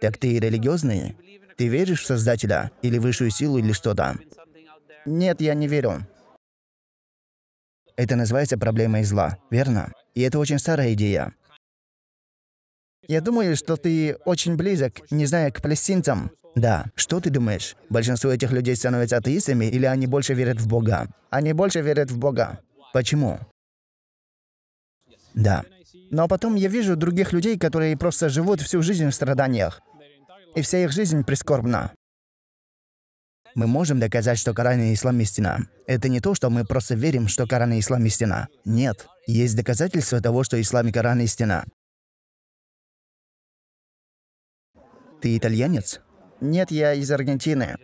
Так ты религиозный? Ты веришь в Создателя или высшую силу или что-то? Нет, я не верю. Это называется проблемой зла, верно? И это очень старая идея. Я думаю, что ты очень близок, не знаю, к палестинцам. Да. Что ты думаешь? Большинство этих людей становятся атеистами или они больше верят в Бога? Они больше верят в Бога. Почему? Да. Но потом я вижу других людей, которые просто живут всю жизнь в страданиях. И вся их жизнь прискорбна. Мы можем доказать, что Коран и Ислам истина. Это не то, что мы просто верим, что Коран и Ислам истина. Нет. Есть доказательства того, что Ислам и Коран истина. Ты итальянец? Нет, я из Аргентины.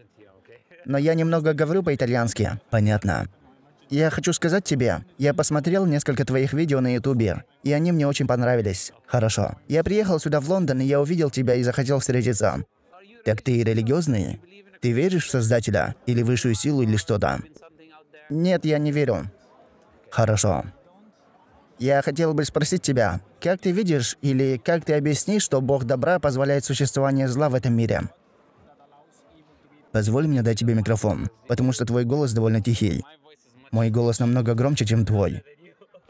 Но я немного говорю по-итальянски. Понятно. Я хочу сказать тебе, я посмотрел несколько твоих видео на ютубе, и они мне очень понравились. Хорошо. Я приехал сюда в Лондон, и я увидел тебя и захотел встретиться. Так ты религиозный? Ты веришь в Создателя? Или высшую силу, или что-то? Нет, я не верю. Хорошо. Я хотел бы спросить тебя, как ты видишь или как ты объяснишь, что Бог добра позволяет существование зла в этом мире? Позволь мне дать тебе микрофон, потому что твой голос довольно тихий. Мой голос намного громче, чем твой.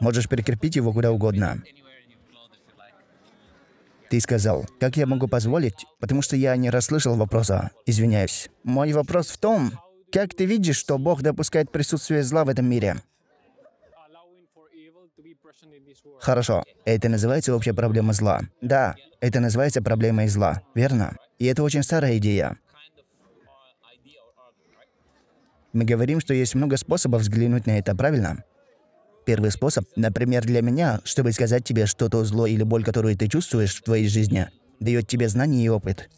Можешь прикрепить его куда угодно. Ты сказал, как я могу позволить, потому что я не расслышал вопроса. Извиняюсь. Мой вопрос в том, как ты видишь, что Бог допускает присутствие зла в этом мире? Хорошо. Это называется общая проблема зла. Да, это называется проблемой зла, верно? И это очень старая идея. Мы говорим, что есть много способов взглянуть на это, правильно? Первый способ, например, для меня, чтобы сказать тебе, что то зло или боль, которую ты чувствуешь в твоей жизни, дает тебе знания и опыт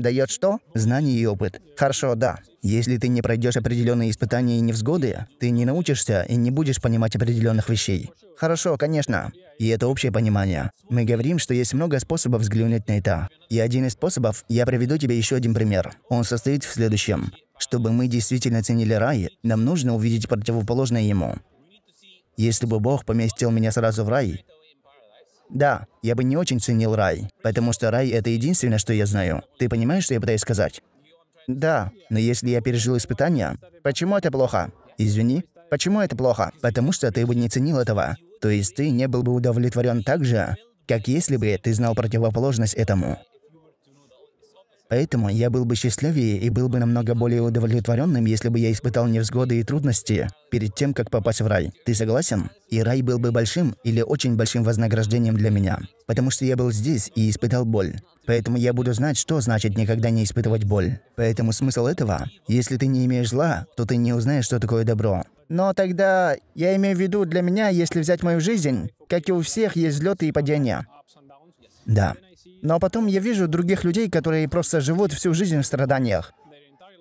дает что? знания и опыт. Хорошо, да. Если ты не пройдешь определенные испытания и невзгоды, ты не научишься и не будешь понимать определенных вещей. Хорошо, конечно. И это общее понимание. Мы говорим, что есть много способов взглянуть на это. И один из способов, я приведу тебе еще один пример. Он состоит в следующем. Чтобы мы действительно ценили рай, нам нужно увидеть противоположное ему. Если бы Бог поместил меня сразу в рай, да, я бы не очень ценил рай, потому что рай — это единственное, что я знаю. Ты понимаешь, что я пытаюсь сказать? Да, но если я пережил испытания, почему это плохо? Извини, почему это плохо? Потому что ты бы не ценил этого. То есть ты не был бы удовлетворен так же, как если бы ты знал противоположность этому. Поэтому я был бы счастливее и был бы намного более удовлетворенным, если бы я испытал невзгоды и трудности перед тем, как попасть в рай. Ты согласен? И рай был бы большим или очень большим вознаграждением для меня. Потому что я был здесь и испытал боль. Поэтому я буду знать, что значит никогда не испытывать боль. Поэтому смысл этого – если ты не имеешь зла, то ты не узнаешь, что такое добро. Но тогда я имею в виду для меня, если взять мою жизнь, как и у всех, есть взлеты и падения. Да. Но потом я вижу других людей, которые просто живут всю жизнь в страданиях.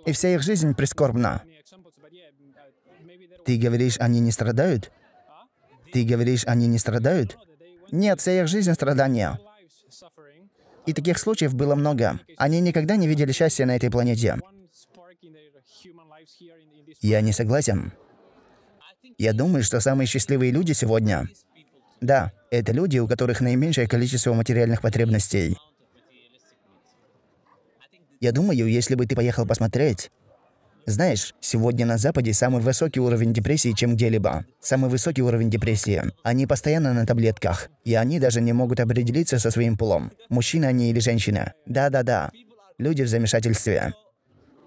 И вся их жизнь прискорбна. Ты говоришь, они не страдают? Ты говоришь, они не страдают? Нет, вся их жизнь страдания. И таких случаев было много. Они никогда не видели счастья на этой планете. Я не согласен. Я думаю, что самые счастливые люди сегодня... Да, это люди, у которых наименьшее количество материальных потребностей. Я думаю, если бы ты поехал посмотреть... Знаешь, сегодня на Западе самый высокий уровень депрессии, чем где-либо. Самый высокий уровень депрессии. Они постоянно на таблетках. И они даже не могут определиться со своим полом. Мужчина они или женщина. Да-да-да. Люди в замешательстве.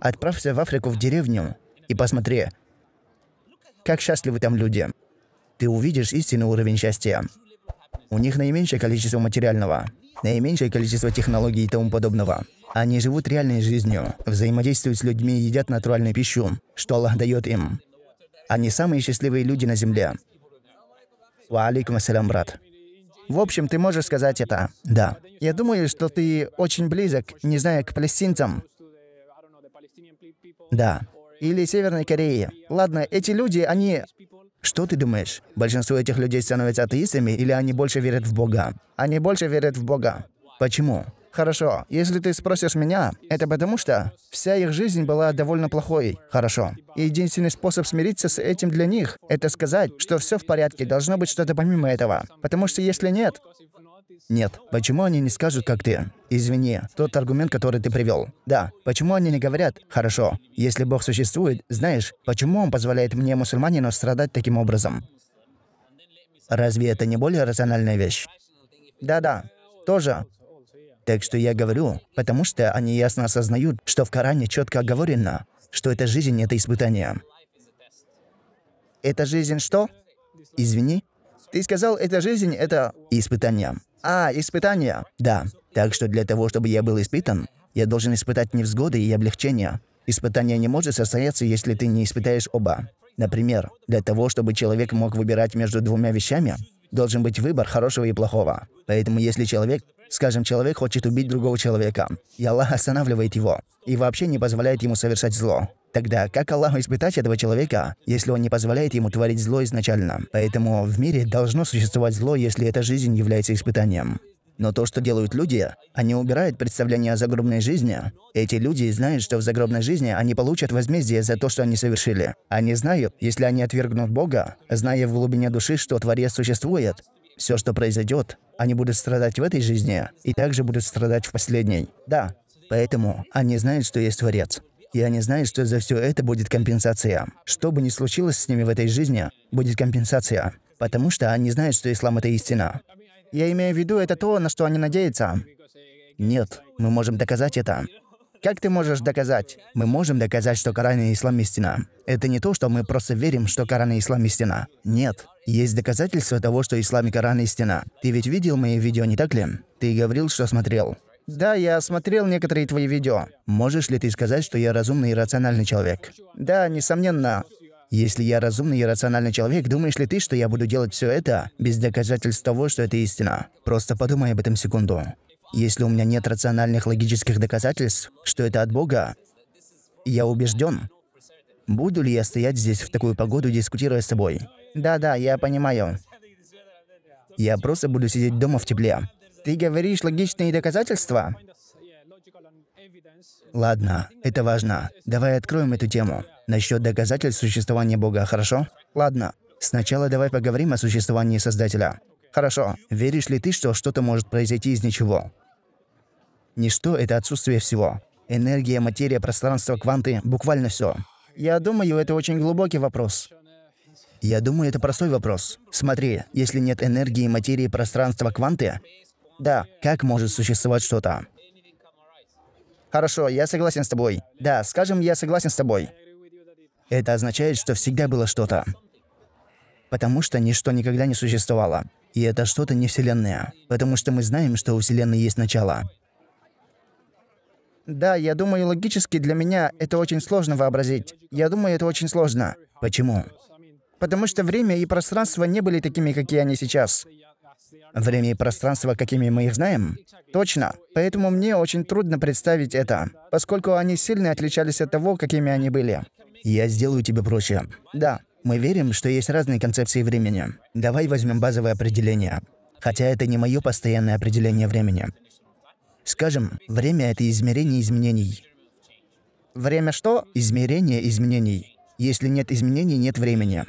Отправься в Африку в деревню и посмотри, как счастливы там люди. Ты увидишь истинный уровень счастья. У них наименьшее количество материального, наименьшее количество технологий и тому подобного. Они живут реальной жизнью, взаимодействуют с людьми едят натуральную пищу, что Аллах дает им. Они самые счастливые люди на земле. Ва алейкум ассалям, брат. В общем, ты можешь сказать это. Да. Я думаю, что ты очень близок, не знаю, к палестинцам. Да. Или Северной Корее. Ладно, эти люди, они... Что ты думаешь? Большинство этих людей становятся атеистами или они больше верят в Бога? Они больше верят в Бога. Почему? Хорошо, если ты спросишь меня, это потому что вся их жизнь была довольно плохой. Хорошо. И единственный способ смириться с этим для них – это сказать, что все в порядке, должно быть что-то помимо этого. Потому что если нет, нет. Почему они не скажут, как ты? Извини, тот аргумент, который ты привел. Да. Почему они не говорят «хорошо»? Если Бог существует, знаешь, почему Он позволяет мне, мусульманину, страдать таким образом? Разве это не более рациональная вещь? Да-да, тоже. Так что я говорю, потому что они ясно осознают, что в Коране четко оговорено, что это жизнь — это испытание. Это жизнь что? Извини. Ты сказал, это жизнь — это испытание. А, испытания. Да. Так что для того, чтобы я был испытан, я должен испытать невзгоды и облегчения. Испытание не может состояться, если ты не испытаешь оба. Например, для того, чтобы человек мог выбирать между двумя вещами, должен быть выбор хорошего и плохого. Поэтому если человек Скажем, человек хочет убить другого человека, и Аллах останавливает его, и вообще не позволяет ему совершать зло. Тогда как Аллаху испытать этого человека, если он не позволяет ему творить зло изначально? Поэтому в мире должно существовать зло, если эта жизнь является испытанием. Но то, что делают люди, они убирают представление о загробной жизни. Эти люди знают, что в загробной жизни они получат возмездие за то, что они совершили. Они знают, если они отвергнут Бога, зная в глубине души, что Творец существует, все, что произойдет, они будут страдать в этой жизни и также будут страдать в последней. Да, поэтому они знают, что есть Творец. И они знают, что за все это будет компенсация. Что бы ни случилось с ними в этой жизни, будет компенсация. Потому что они знают, что ислам – это истина. Я имею в виду, это то, на что они надеются. Нет, мы можем доказать это. Как ты можешь доказать? Мы можем доказать, что Коран и Ислам истина. Это не то, что мы просто верим, что Коран и Ислам истина. Нет, есть доказательства того, что ислам и Коран истина. Ты ведь видел мои видео, не так ли? Ты говорил, что смотрел. Да, я смотрел некоторые твои видео. Можешь ли ты сказать, что я разумный и рациональный человек? Да, несомненно. Если я разумный и рациональный человек, думаешь ли ты, что я буду делать все это без доказательств того, что это истина? Просто подумай об этом секунду. Если у меня нет рациональных логических доказательств, что это от Бога, я убежден. Буду ли я стоять здесь в такую погоду, дискутируя с тобой? Да-да, я понимаю. Я просто буду сидеть дома в тепле. Ты говоришь логичные доказательства? Ладно, это важно. Давай откроем эту тему. Насчет доказательств существования Бога, хорошо? Ладно. Сначала давай поговорим о существовании Создателя. Хорошо. Веришь ли ты, что что-то может произойти из ничего? Ничто — это отсутствие всего. Энергия, материя, пространство, кванты — буквально все. Я думаю, это очень глубокий вопрос. Я думаю, это простой вопрос. Смотри, если нет энергии, материи, пространства, кванты, да, как может существовать что-то? Хорошо, я согласен с тобой. Да, скажем, я согласен с тобой. Это означает, что всегда было что-то. Потому что ничто никогда не существовало. И это что-то не Вселенная. Потому что мы знаем, что у Вселенной есть начало. Да, я думаю, логически для меня это очень сложно вообразить. Я думаю, это очень сложно. Почему? потому что время и пространство не были такими, какие они сейчас. Время и пространство, какими мы их знаем? Точно. Поэтому мне очень трудно представить это, поскольку они сильно отличались от того, какими они были. Я сделаю тебе проще. Да. Мы верим, что есть разные концепции времени. Давай возьмем базовое определение. Хотя это не мое постоянное определение времени. Скажем, время — это измерение изменений. Время что? Измерение изменений. Если нет изменений, нет времени.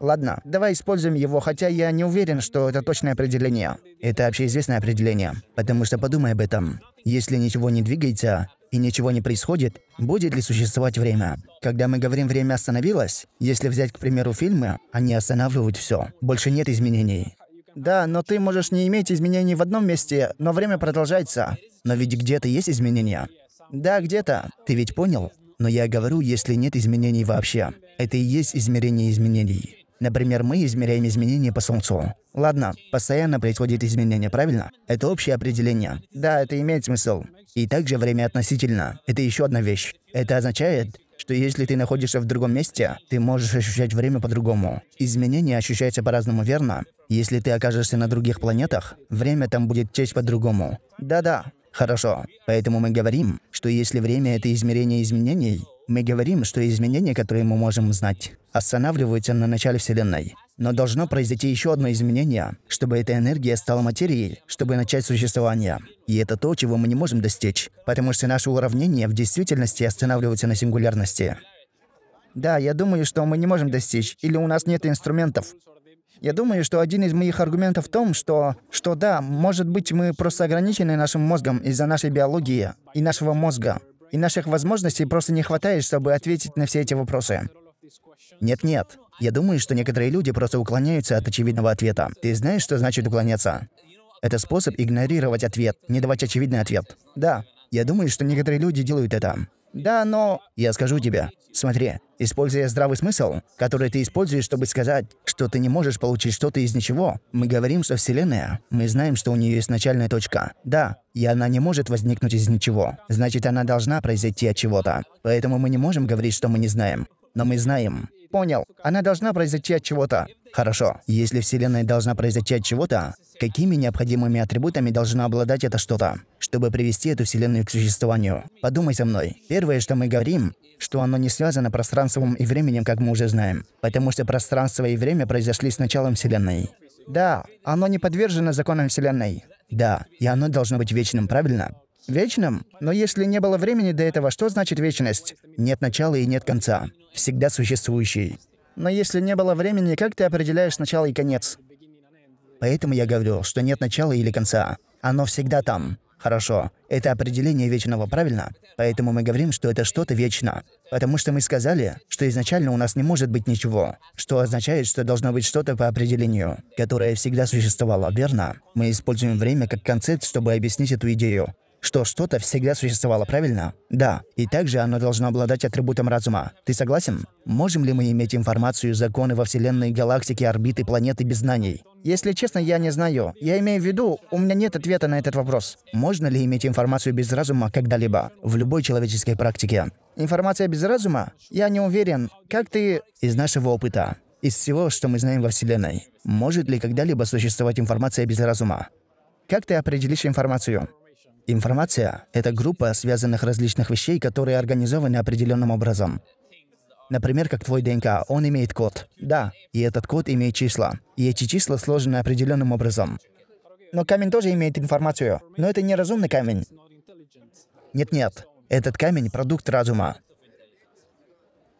Ладно, давай используем его, хотя я не уверен, что это точное определение. Это общеизвестное определение, потому что подумай об этом. Если ничего не двигается и ничего не происходит, будет ли существовать время? Когда мы говорим «время остановилось», если взять, к примеру, фильмы, они останавливают все. Больше нет изменений. Да, но ты можешь не иметь изменений в одном месте, но время продолжается. Но ведь где-то есть изменения. Да, где-то. Ты ведь понял? Но я говорю, если нет изменений вообще. Это и есть измерение изменений. Например, мы измеряем изменения по Солнцу. Ладно, постоянно происходит изменение, правильно? Это общее определение. Да, это имеет смысл. И также время относительно. Это еще одна вещь. Это означает, что если ты находишься в другом месте, ты можешь ощущать время по-другому. Изменения ощущаются по-разному, верно? Если ты окажешься на других планетах, время там будет течь по-другому. Да-да, хорошо. Поэтому мы говорим, что если время — это измерение изменений, мы говорим, что изменения, которые мы можем знать, останавливаются на начале Вселенной. Но должно произойти еще одно изменение, чтобы эта энергия стала материей, чтобы начать существование. И это то, чего мы не можем достичь, потому что наши уравнения в действительности останавливаются на сингулярности. Да, я думаю, что мы не можем достичь, или у нас нет инструментов. Я думаю, что один из моих аргументов в том, что, что да, может быть, мы просто ограничены нашим мозгом из-за нашей биологии и нашего мозга. И наших возможностей просто не хватает, чтобы ответить на все эти вопросы. Нет-нет. Я думаю, что некоторые люди просто уклоняются от очевидного ответа. Ты знаешь, что значит уклоняться? Это способ игнорировать ответ, не давать очевидный ответ. Да, я думаю, что некоторые люди делают это. Да, но... Я скажу тебе. Смотри, используя здравый смысл, который ты используешь, чтобы сказать, что ты не можешь получить что-то из ничего, мы говорим, что Вселенная, мы знаем, что у нее есть начальная точка. Да, и она не может возникнуть из ничего. Значит, она должна произойти от чего-то. Поэтому мы не можем говорить, что мы не знаем. Но мы знаем понял. Она должна произойти от чего-то. Хорошо. Если Вселенная должна произойти от чего-то, какими необходимыми атрибутами должна обладать это что-то, чтобы привести эту Вселенную к существованию? Подумай со мной. Первое, что мы говорим, что оно не связано пространством и временем, как мы уже знаем. Потому что пространство и время произошли с началом Вселенной. Да, оно не подвержено законам Вселенной. Да, и оно должно быть вечным, правильно? Вечным? Но если не было времени до этого, что значит вечность? Нет начала и нет конца. Всегда существующий. Но если не было времени, как ты определяешь начало и конец? Поэтому я говорю, что нет начала или конца. Оно всегда там. Хорошо. Это определение вечного, правильно? Поэтому мы говорим, что это что-то вечно. Потому что мы сказали, что изначально у нас не может быть ничего, что означает, что должно быть что-то по определению, которое всегда существовало, верно? Мы используем время как концепт, чтобы объяснить эту идею что что-то всегда существовало, правильно? Да. И также оно должно обладать атрибутом разума. Ты согласен? Можем ли мы иметь информацию, законы во Вселенной, галактики, орбиты, планеты без знаний? Если честно, я не знаю. Я имею в виду, у меня нет ответа на этот вопрос. Можно ли иметь информацию без разума когда-либо? В любой человеческой практике. Информация без разума? Я не уверен. Как ты... Из нашего опыта. Из всего, что мы знаем во Вселенной. Может ли когда-либо существовать информация без разума? Как ты определишь информацию? Информация — это группа связанных различных вещей, которые организованы определенным образом. Например, как твой ДНК, он имеет код. Да, и этот код имеет числа. И эти числа сложены определенным образом. Но камень тоже имеет информацию. Но это не разумный камень. Нет-нет, этот камень — продукт разума.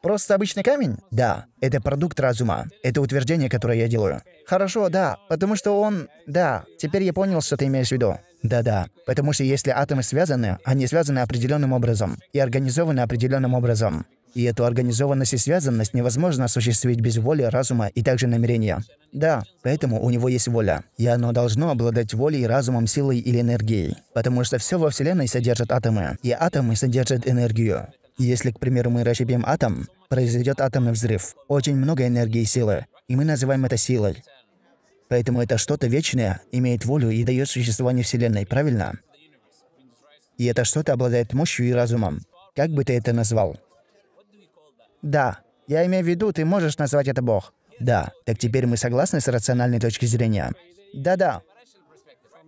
Просто обычный камень? Да, это продукт разума. Это утверждение, которое я делаю. Хорошо, да, потому что он... Да, теперь я понял, что ты имеешь в виду. Да-да, потому что если атомы связаны, они связаны определенным образом и организованы определенным образом. И эту организованность и связанность невозможно осуществить без воли, разума и также намерения. Да, поэтому у него есть воля. И оно должно обладать волей, разумом, силой или энергией. Потому что все во Вселенной содержит атомы, и атомы содержат энергию. Если, к примеру, мы расщепим атом, произойдет атомный взрыв. Очень много энергии и силы, и мы называем это силой. Поэтому это что-то вечное имеет волю и дает существование Вселенной, правильно? И это что-то обладает мощью и разумом. Как бы ты это назвал? Да. Я имею в виду, ты можешь назвать это Бог. Да. Так теперь мы согласны с рациональной точки зрения? Да-да.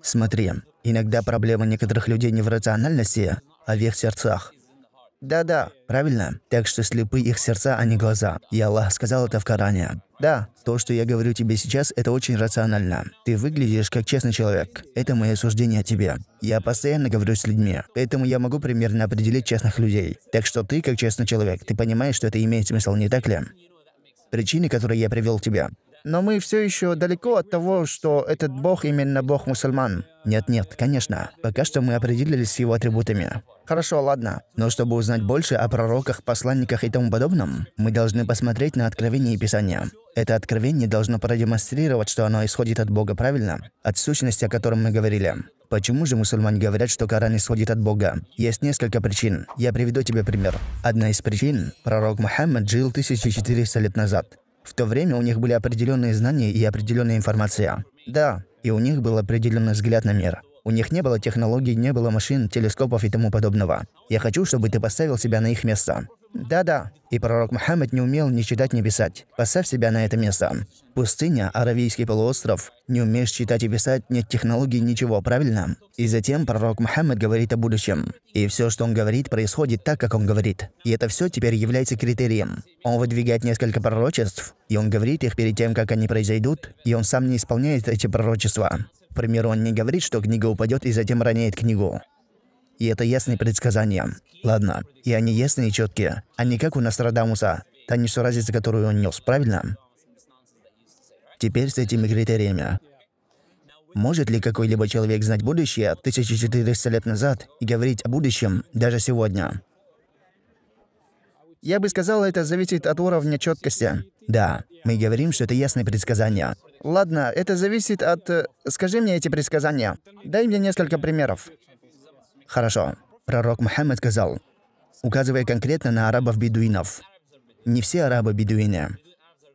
Смотри, иногда проблема некоторых людей не в рациональности, а в их сердцах. Да-да. Правильно? Так что слепы их сердца, а не глаза. И Аллах сказал это в Коране. Да, то, что я говорю тебе сейчас, это очень рационально. Ты выглядишь как честный человек. Это мое суждение о тебе. Я постоянно говорю с людьми, поэтому я могу примерно определить честных людей. Так что ты, как честный человек, ты понимаешь, что это имеет смысл, не так ли? Причины, которые я привел тебе. Но мы все еще далеко от того, что этот бог именно бог мусульман. Нет-нет, конечно. Пока что мы определились с его атрибутами. Хорошо, ладно. Но чтобы узнать больше о пророках, посланниках и тому подобном, мы должны посмотреть на откровение и Писание. Это откровение должно продемонстрировать, что оно исходит от Бога, правильно? От сущности, о котором мы говорили. Почему же мусульмане говорят, что Коран исходит от Бога? Есть несколько причин. Я приведу тебе пример. Одна из причин – пророк Мухаммад жил 1400 лет назад. В то время у них были определенные знания и определенная информация. Да, и у них был определенный взгляд на мир. У них не было технологий, не было машин, телескопов и тому подобного. Я хочу, чтобы ты поставил себя на их место. Да-да. И пророк Мухаммед не умел ни читать, ни писать. Поставь себя на это место. Пустыня, Аравийский полуостров. Не умеешь читать и писать, нет технологий, ничего, правильно? И затем пророк Мухаммед говорит о будущем. И все, что он говорит, происходит так, как он говорит. И это все теперь является критерием. Он выдвигает несколько пророчеств, и он говорит их перед тем, как они произойдут, и он сам не исполняет эти пророчества. К примеру, он не говорит, что книга упадет и затем роняет книгу. И это ясные предсказания. Ладно. И они ясные и четкие. А не как у Нострадамуса. Та разница, которую он нес, правильно? Теперь с этими критериями. Может ли какой-либо человек знать будущее 1400 лет назад и говорить о будущем даже сегодня? Я бы сказал, это зависит от уровня четкости. Да, мы говорим, что это ясные предсказания. Ладно, это зависит от... Э, скажи мне эти предсказания. Дай мне несколько примеров. Хорошо. Пророк Мухаммед сказал, указывая конкретно на арабов-бедуинов. Не все арабы-бедуины.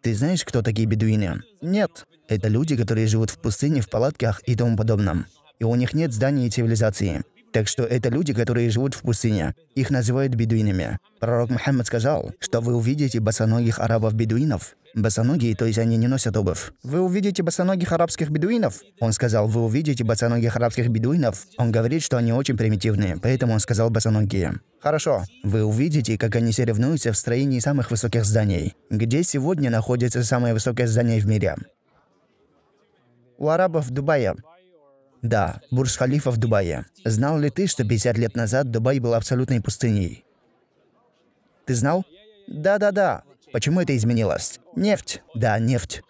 Ты знаешь, кто такие бедуины? Нет. Это люди, которые живут в пустыне, в палатках и тому подобном. И у них нет зданий и цивилизации. Так что это люди, которые живут в пустыне. Их называют бедуинами. Пророк Мухаммад сказал, что вы увидите босоногих арабов-бедуинов, Босоногие, то есть они не носят обувь. «Вы увидите босоногих арабских бедуинов?» Он сказал, «Вы увидите босоногих арабских бедуинов?» Он говорит, что они очень примитивные, поэтому он сказал босоногие. Хорошо. Вы увидите, как они соревнуются в строении самых высоких зданий. Где сегодня находится самое высокое здание в мире? У арабов Дубая. Да, Бурж-Халифа в Дубае. Знал ли ты, что 50 лет назад Дубай был абсолютной пустыней? Ты знал? Да-да-да. Почему это изменилось? Нефть. Да, нефть.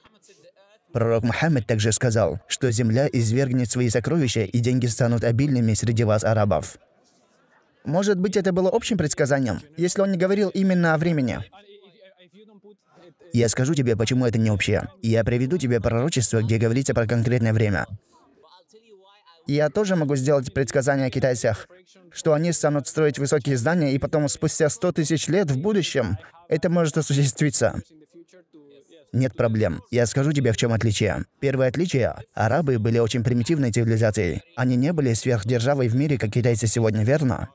Пророк Мухаммед также сказал, что земля извергнет свои сокровища, и деньги станут обильными среди вас, арабов. Может быть, это было общим предсказанием, если он не говорил именно о времени. Я скажу тебе, почему это не общее. Я приведу тебе пророчество, где говорится про конкретное время. Я тоже могу сделать предсказание о китайцах что они станут строить высокие здания, и потом спустя 100 тысяч лет в будущем это может осуществиться. Нет проблем. Я скажу тебе, в чем отличие. Первое отличие – арабы были очень примитивной цивилизацией. Они не были сверхдержавой в мире, как китайцы сегодня, верно?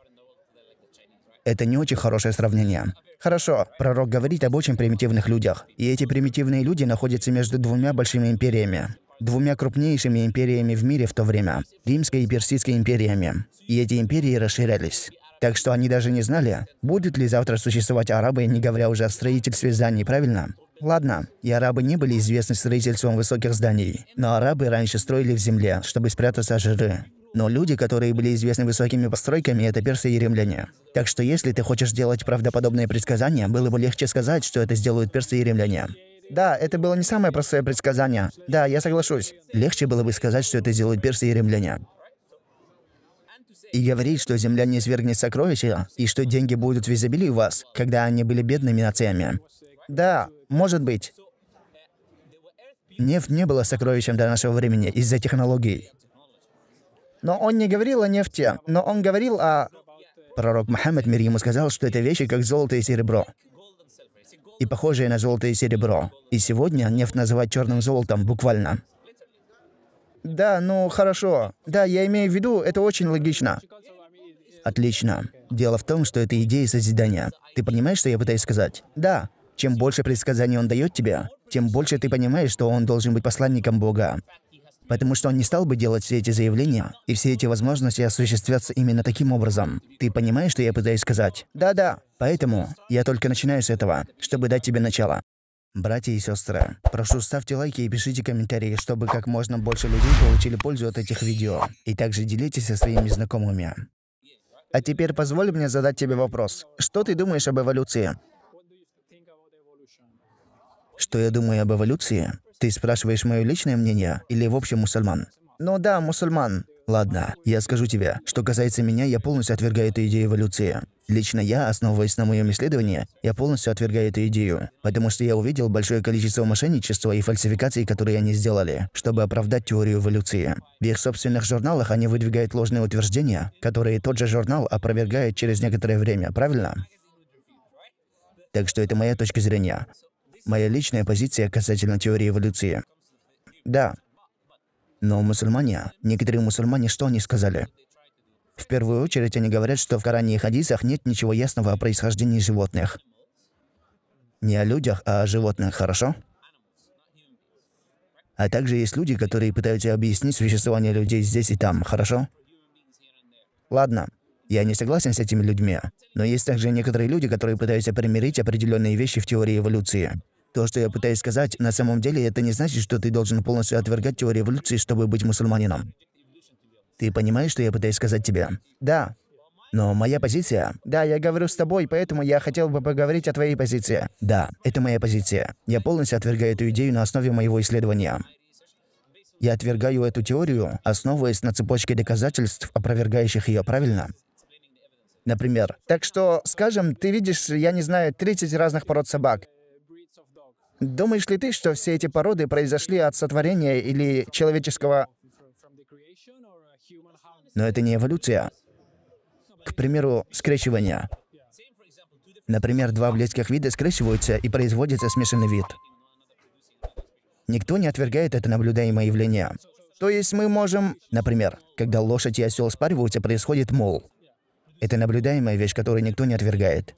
Это не очень хорошее сравнение. Хорошо, пророк говорит об очень примитивных людях. И эти примитивные люди находятся между двумя большими империями двумя крупнейшими империями в мире в то время – Римской и Персидской империями. И эти империи расширялись. Так что они даже не знали, будет ли завтра существовать арабы, не говоря уже о строительстве зданий, правильно? Ладно, и арабы не были известны строительством высоких зданий, но арабы раньше строили в земле, чтобы спрятаться от жиры. Но люди, которые были известны высокими постройками, это персы и римляне. Так что если ты хочешь делать правдоподобные предсказания, было бы легче сказать, что это сделают персы и римляне. Да, это было не самое простое предсказание. Да, я соглашусь. Легче было бы сказать, что это сделают персы и римляне. И говорить, что земля не свергнет сокровища, и что деньги будут в изобилии у вас, когда они были бедными нациями. Да, может быть. Нефть не была сокровищем до нашего времени из-за технологий. Но он не говорил о нефти, но он говорил о... Пророк Мухаммед, мир ему, сказал, что это вещи, как золото и серебро и похожие на золото и серебро. И сегодня нефть называют черным золотом буквально. Да, ну хорошо. Да, я имею в виду, это очень логично. Отлично. Дело в том, что это идея созидания. Ты понимаешь, что я пытаюсь сказать? Да. Чем больше предсказаний он дает тебе, тем больше ты понимаешь, что он должен быть посланником Бога. Потому что он не стал бы делать все эти заявления, и все эти возможности осуществятся именно таким образом. Ты понимаешь, что я пытаюсь сказать? Да-да. Поэтому я только начинаю с этого, чтобы дать тебе начало. Братья и сестры, прошу ставьте лайки и пишите комментарии, чтобы как можно больше людей получили пользу от этих видео. И также делитесь со своими знакомыми. А теперь позволь мне задать тебе вопрос. Что ты думаешь об эволюции? Что я думаю об эволюции? Ты спрашиваешь мое личное мнение или в общем мусульман? Ну да, мусульман. Ладно, я скажу тебе, что касается меня, я полностью отвергаю эту идею эволюции. Лично я, основываясь на моем исследовании, я полностью отвергаю эту идею, потому что я увидел большое количество мошенничества и фальсификаций, которые они сделали, чтобы оправдать теорию эволюции. В их собственных журналах они выдвигают ложные утверждения, которые тот же журнал опровергает через некоторое время, правильно? Так что это моя точка зрения. Моя личная позиция касательно теории эволюции. Да, но мусульмане, некоторые мусульмане, что они сказали? В первую очередь они говорят, что в Коране и хадисах нет ничего ясного о происхождении животных. Не о людях, а о животных, хорошо? А также есть люди, которые пытаются объяснить существование людей здесь и там, хорошо? Ладно, я не согласен с этими людьми, но есть также некоторые люди, которые пытаются примирить определенные вещи в теории эволюции. То, что я пытаюсь сказать, на самом деле это не значит, что ты должен полностью отвергать теорию эволюции, чтобы быть мусульманином. Ты понимаешь, что я пытаюсь сказать тебе? Да. Но моя позиция... Да, я говорю с тобой, поэтому я хотел бы поговорить о твоей позиции. Да, это моя позиция. Я полностью отвергаю эту идею на основе моего исследования. Я отвергаю эту теорию, основываясь на цепочке доказательств, опровергающих ее правильно. Например. Так что, скажем, ты видишь, я не знаю, 30 разных пород собак. Думаешь ли ты, что все эти породы произошли от сотворения или человеческого... Но это не эволюция. К примеру, скрещивание. Например, два близких вида скрещиваются и производится смешанный вид. Никто не отвергает это наблюдаемое явление. То есть мы можем... Например, когда лошадь и осел спариваются, происходит мол. Это наблюдаемая вещь, которую никто не отвергает.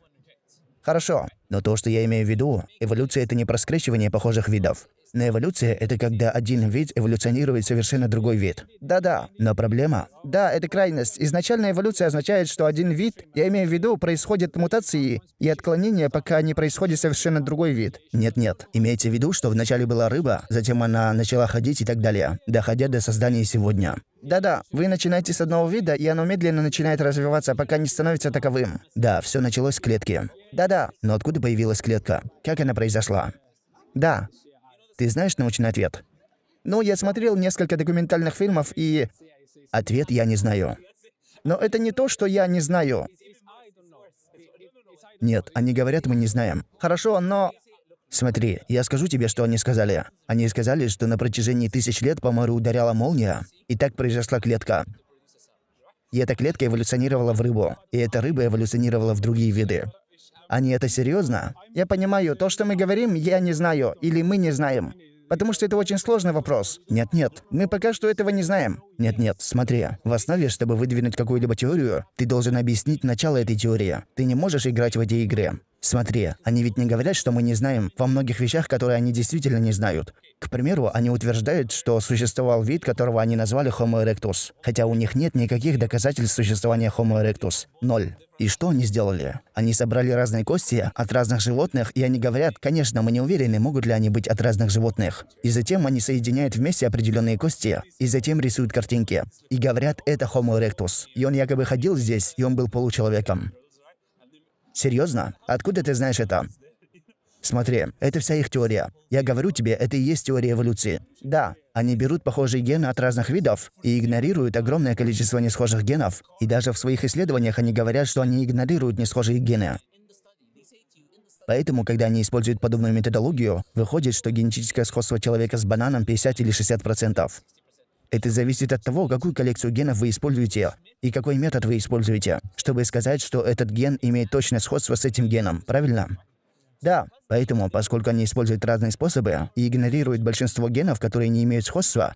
Хорошо. Но то, что я имею в виду, эволюция — это не про скрещивание похожих видов. Но эволюция — это когда один вид эволюционирует совершенно другой вид. Да-да. Но проблема? Да, это крайность. Изначально эволюция означает, что один вид, я имею в виду, происходит мутации и отклонения, пока не происходит совершенно другой вид. Нет-нет. Имейте в виду, что вначале была рыба, затем она начала ходить и так далее, доходя до создания сегодня. Да-да, вы начинаете с одного вида, и оно медленно начинает развиваться, пока не становится таковым. Да, все началось с клетки. Да-да, но откуда появилась клетка? Как она произошла? Да. Ты знаешь научный ответ? Ну, я смотрел несколько документальных фильмов и... Ответ я не знаю. Но это не то, что я не знаю. Нет, они говорят, мы не знаем. Хорошо, но... Смотри, я скажу тебе, что они сказали. Они сказали, что на протяжении тысяч лет по морю ударяла молния, и так произошла клетка. И эта клетка эволюционировала в рыбу, и эта рыба эволюционировала в другие виды. Они это серьезно? Я понимаю, то, что мы говорим, я не знаю, или мы не знаем. Потому что это очень сложный вопрос. Нет-нет, мы пока что этого не знаем. Нет-нет, смотри. В основе, чтобы выдвинуть какую-либо теорию, ты должен объяснить начало этой теории. Ты не можешь играть в эти игры. Смотри, они ведь не говорят, что мы не знаем во многих вещах, которые они действительно не знают. К примеру, они утверждают, что существовал вид, которого они назвали Homo erectus, хотя у них нет никаких доказательств существования Homo erectus. Ноль. И что они сделали? Они собрали разные кости от разных животных, и они говорят, конечно, мы не уверены, могут ли они быть от разных животных. И затем они соединяют вместе определенные кости, и затем рисуют картинки. И говорят, это Homo erectus. И он якобы ходил здесь, и он был получеловеком. Серьезно? Откуда ты знаешь это? Смотри, это вся их теория. Я говорю тебе, это и есть теория эволюции. Да, они берут похожие гены от разных видов и игнорируют огромное количество несхожих генов. И даже в своих исследованиях они говорят, что они игнорируют несхожие гены. Поэтому, когда они используют подобную методологию, выходит, что генетическое сходство человека с бананом 50 или 60 процентов. Это зависит от того, какую коллекцию генов вы используете и какой метод вы используете, чтобы сказать, что этот ген имеет точное сходство с этим геном, правильно? Да, поэтому, поскольку они используют разные способы и игнорируют большинство генов, которые не имеют сходства,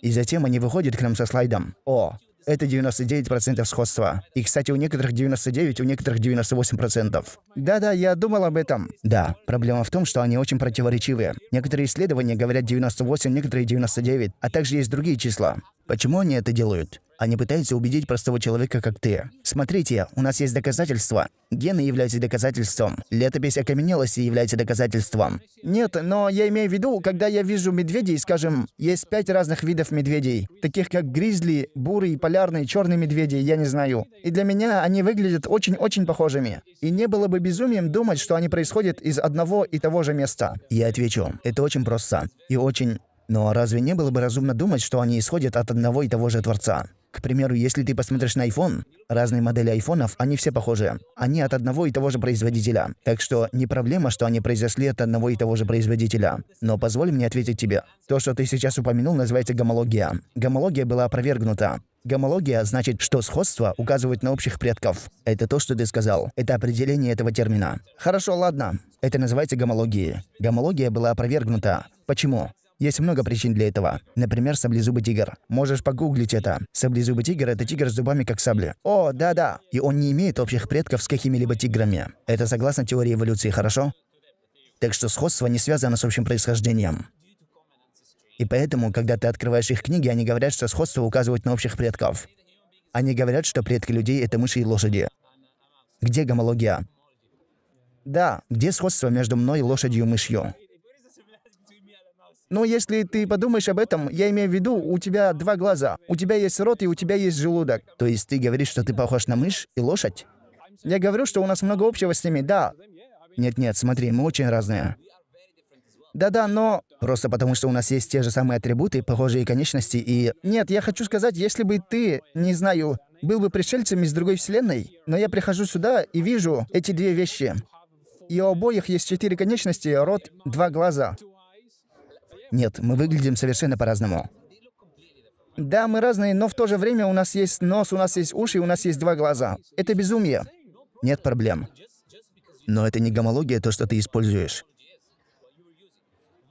и затем они выходят к нам со слайдом. О, это 99% сходства. И, кстати, у некоторых 99, у некоторых 98%. Да-да, я думал об этом. Да, проблема в том, что они очень противоречивые. Некоторые исследования говорят 98, некоторые 99, а также есть другие числа. Почему они это делают? а не пытаются убедить простого человека, как ты. Смотрите, у нас есть доказательства. Гены являются доказательством. Летопись окаменелости является доказательством. Нет, но я имею в виду, когда я вижу медведей, скажем, есть пять разных видов медведей, таких как гризли, бурый, полярный, черный медведи, я не знаю. И для меня они выглядят очень-очень похожими. И не было бы безумием думать, что они происходят из одного и того же места. Я отвечу, это очень просто и очень... Но разве не было бы разумно думать, что они исходят от одного и того же Творца? К примеру, если ты посмотришь на iPhone, разные модели айфонов, они все похожи. Они от одного и того же производителя. Так что не проблема, что они произошли от одного и того же производителя. Но позволь мне ответить тебе. То, что ты сейчас упомянул, называется гомология. Гомология была опровергнута. Гомология значит, что сходство указывает на общих предков. Это то, что ты сказал. Это определение этого термина. Хорошо, ладно. Это называется гомологией. Гомология была опровергнута. Почему? Есть много причин для этого. Например, саблезубый тигр. Можешь погуглить это. Саблезубый тигр — это тигр с зубами, как сабли. О, да-да. И он не имеет общих предков с какими-либо тиграми. Это согласно теории эволюции, хорошо? Так что сходство не связано с общим происхождением. И поэтому, когда ты открываешь их книги, они говорят, что сходство указывает на общих предков. Они говорят, что предки людей — это мыши и лошади. Где гомология? Да, где сходство между мной, лошадью и мышью? Но если ты подумаешь об этом, я имею в виду, у тебя два глаза, у тебя есть рот и у тебя есть желудок. То есть ты говоришь, что ты похож на мышь и лошадь? Я говорю, что у нас много общего с ними, да. Нет-нет, смотри, мы очень разные. Да-да, но... Просто потому, что у нас есть те же самые атрибуты, похожие конечности и... Нет, я хочу сказать, если бы ты, не знаю, был бы пришельцем из другой вселенной, но я прихожу сюда и вижу эти две вещи. И у обоих есть четыре конечности, рот, два глаза. Нет, мы выглядим совершенно по-разному. Да, мы разные, но в то же время у нас есть нос, у нас есть уши, у нас есть два глаза. Это безумие. Нет проблем. Но это не гомология, то, что ты используешь.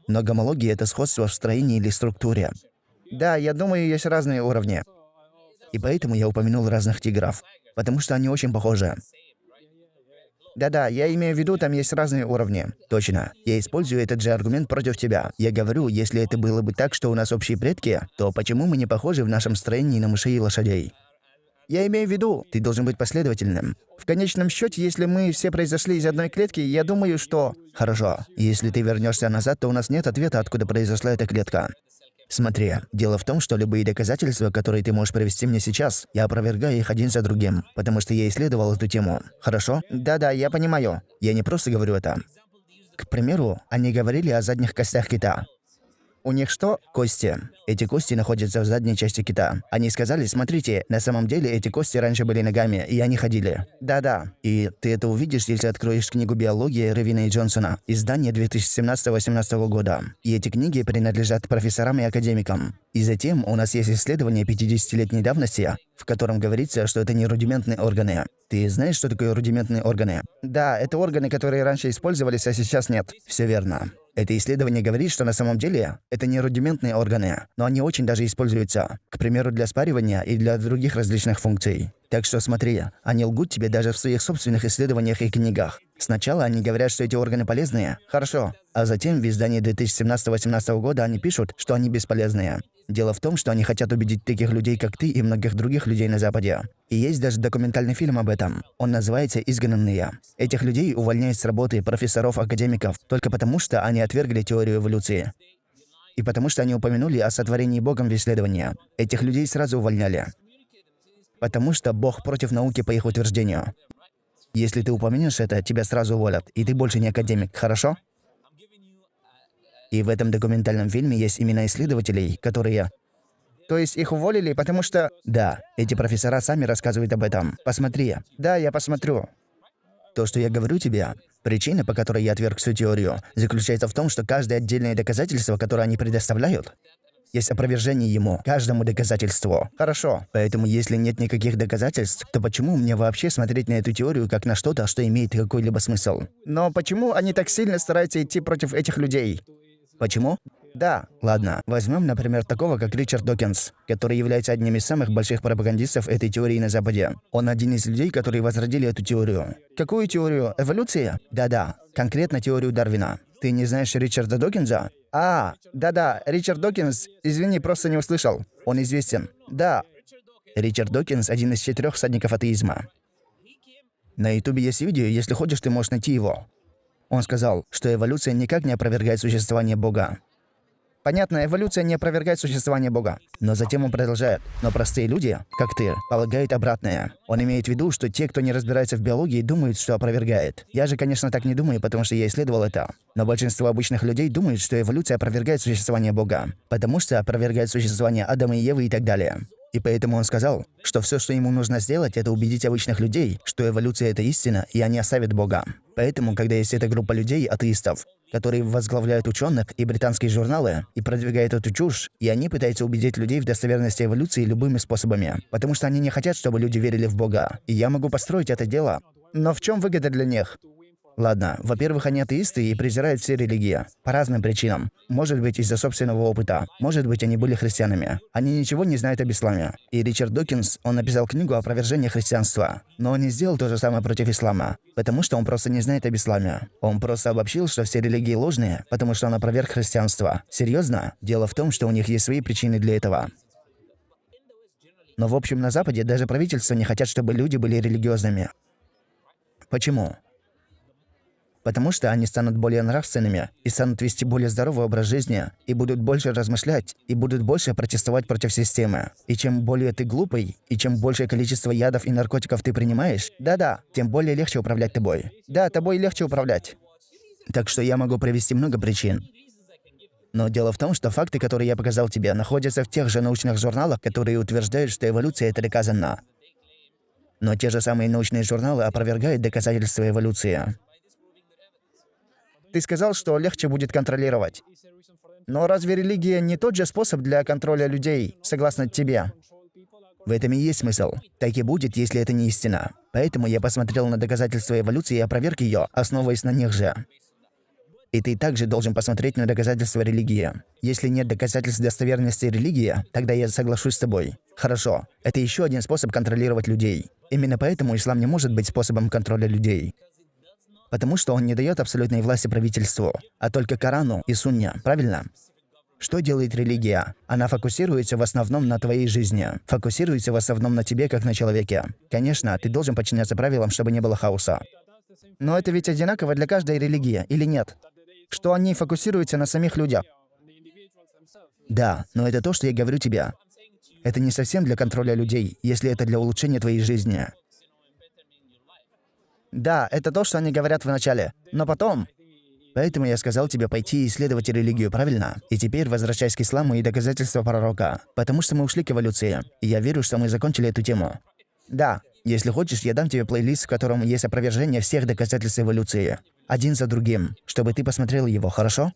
Но гомология — это сходство в строении или структуре. Да, я думаю, есть разные уровни. И поэтому я упомянул разных тигров, потому что они очень похожи. Да-да, я имею в виду, там есть разные уровни. Точно. Я использую этот же аргумент против тебя. Я говорю, если это было бы так, что у нас общие предки, то почему мы не похожи в нашем строении на мышей и лошадей? Я имею в виду, ты должен быть последовательным. В конечном счете, если мы все произошли из одной клетки, я думаю, что... Хорошо. Если ты вернешься назад, то у нас нет ответа, откуда произошла эта клетка. «Смотри, дело в том, что любые доказательства, которые ты можешь провести мне сейчас, я опровергаю их один за другим, потому что я исследовал эту тему. Хорошо? Да-да, я понимаю. Я не просто говорю это. К примеру, они говорили о задних костях кита. У них что? Кости. Эти кости находятся в задней части кита. Они сказали, смотрите, на самом деле эти кости раньше были ногами, и они ходили. Да-да. И ты это увидишь, если откроешь книгу биологии Ревина и Джонсона, издание 2017 2018 года. И эти книги принадлежат профессорам и академикам. И затем у нас есть исследование 50-летней давности, в котором говорится, что это не рудиментные органы. Ты знаешь, что такое рудиментные органы? Да, это органы, которые раньше использовались, а сейчас нет. Все верно. Это исследование говорит, что на самом деле это не рудиментные органы, но они очень даже используются, к примеру, для спаривания и для других различных функций. Так что смотри, они лгут тебе даже в своих собственных исследованиях и книгах. Сначала они говорят, что эти органы полезные, хорошо, а затем в издании 2017-2018 года они пишут, что они бесполезные. Дело в том, что они хотят убедить таких людей, как ты и многих других людей на Западе. И есть даже документальный фильм об этом. Он называется «Изгнанные». Этих людей увольняют с работы профессоров, академиков, только потому, что они отвергли теорию эволюции. И потому, что они упомянули о сотворении Богом в исследовании. Этих людей сразу увольняли потому что Бог против науки по их утверждению. Если ты упомянешь это, тебя сразу уволят, и ты больше не академик, хорошо? И в этом документальном фильме есть имена исследователей, которые... То есть их уволили, потому что... Да, эти профессора сами рассказывают об этом. Посмотри. Да, я посмотрю. То, что я говорю тебе, причина, по которой я отверг всю теорию, заключается в том, что каждое отдельное доказательство, которое они предоставляют, есть опровержение ему, каждому доказательству. Хорошо. Поэтому если нет никаких доказательств, то почему мне вообще смотреть на эту теорию как на что-то, что имеет какой-либо смысл? Но почему они так сильно стараются идти против этих людей? Почему? Да, ладно. Возьмем, например, такого, как Ричард Докинс, который является одним из самых больших пропагандистов этой теории на Западе. Он один из людей, которые возродили эту теорию. Какую теорию? Эволюции? Да-да, конкретно теорию Дарвина. Ты не знаешь Ричарда Докинза? А, да-да, Ричард Докинс, извини, просто не услышал. Он известен. Да, Ричард Докинс – один из четырех всадников атеизма. На ютубе есть видео, если хочешь, ты можешь найти его. Он сказал, что эволюция никак не опровергает существование Бога. Понятно, эволюция не опровергает существование Бога. Но затем он продолжает. Но простые люди, как ты, полагают обратное. Он имеет в виду, что те, кто не разбирается в биологии, думают, что опровергает. Я же, конечно, так не думаю, потому что я исследовал это. Но большинство обычных людей думают, что эволюция опровергает существование Бога. Потому что опровергает существование Адама и Евы и так далее. И поэтому он сказал, что все, что ему нужно сделать, это убедить обычных людей, что эволюция – это истина, и они оставят Бога. Поэтому, когда есть эта группа людей, атеистов, который возглавляет ученых и британские журналы, и продвигает эту чушь, и они пытаются убедить людей в достоверности эволюции любыми способами, потому что они не хотят, чтобы люди верили в Бога. И я могу построить это дело. Но в чем выгода для них? Ладно, во-первых, они атеисты и презирают все религии. По разным причинам. Может быть, из-за собственного опыта. Может быть, они были христианами. Они ничего не знают об исламе. И Ричард Докинс, он написал книгу о опровержении христианства. Но он не сделал то же самое против ислама. Потому что он просто не знает об исламе. Он просто обобщил, что все религии ложные, потому что он опроверг христианство. Серьезно? Дело в том, что у них есть свои причины для этого. Но в общем, на Западе даже правительства не хотят, чтобы люди были религиозными. Почему? потому что они станут более нравственными и станут вести более здоровый образ жизни, и будут больше размышлять, и будут больше протестовать против системы. И чем более ты глупый, и чем большее количество ядов и наркотиков ты принимаешь, да-да, тем более легче управлять тобой. Да, тобой легче управлять. Так что я могу привести много причин. Но дело в том, что факты, которые я показал тебе, находятся в тех же научных журналах, которые утверждают, что эволюция — это доказано. Но те же самые научные журналы опровергают доказательства эволюции. Ты сказал, что легче будет контролировать. Но разве религия не тот же способ для контроля людей, согласно тебе? В этом и есть смысл. Так и будет, если это не истина. Поэтому я посмотрел на доказательства эволюции и опроверг ее, основываясь на них же. И ты также должен посмотреть на доказательства религии. Если нет доказательств достоверности религии, тогда я соглашусь с тобой. Хорошо, это еще один способ контролировать людей. Именно поэтому ислам не может быть способом контроля людей потому что он не дает абсолютной власти правительству, а только Корану и Сунне, правильно? Что делает религия? Она фокусируется в основном на твоей жизни, фокусируется в основном на тебе, как на человеке. Конечно, ты должен подчиняться правилам, чтобы не было хаоса. Но это ведь одинаково для каждой религии, или нет? Что они фокусируются на самих людях. Да, но это то, что я говорю тебе. Это не совсем для контроля людей, если это для улучшения твоей жизни. Да, это то, что они говорят в начале. Но потом... Поэтому я сказал тебе пойти исследовать религию, правильно? И теперь возвращаясь к исламу и доказательства пророка. Потому что мы ушли к эволюции. И я верю, что мы закончили эту тему. Да. Если хочешь, я дам тебе плейлист, в котором есть опровержение всех доказательств эволюции. Один за другим. Чтобы ты посмотрел его, хорошо?